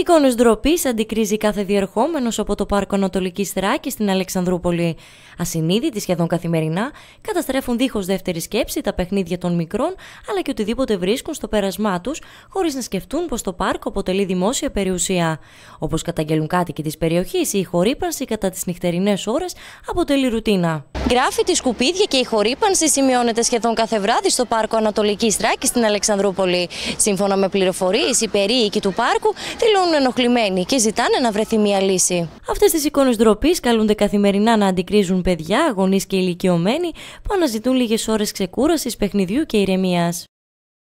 Εικόνες ντροπής αντικρίζει κάθε διερχόμενος από το Πάρκο Ανατολική Θράκη στην Αλεξανδρούπολη. Ασυνείδητοι σχεδόν καθημερινά, καταστρέφουν δίχως δεύτερη σκέψη τα παιχνίδια των μικρών αλλά και οτιδήποτε βρίσκουν στο πέρασμά τους, χωρίς να σκεφτούν πως το πάρκο αποτελεί δημόσια περιουσία. Όπως καταγγέλουν κάτοικοι της περιοχής, η χορύπανση κατά τις νυχτερινές ώρες αποτελεί ρουτίνα. Γράφει τη σκουπίδια και η χορύπανση σημειώνεται σχεδόν κάθε βράδυ στο Πάρκο Ανατολική Θράκη στην Αλεξανδρούπολη. Σύμφωνα με πληροφορίες, οι περίοικοι του πάρκου δηλώνουν μένουν ενοχλημένοι και ζητάνε να βρεθεί μια λύση. Αυτές τις εικόνες ντροπής καλούνται καθημερινά να αντικρίζουν παιδιά, γονείς και ηλικιωμένοι που αναζητούν λίγες ώρες ξεκούρασης, παιχνιδιού και ηρεμίας.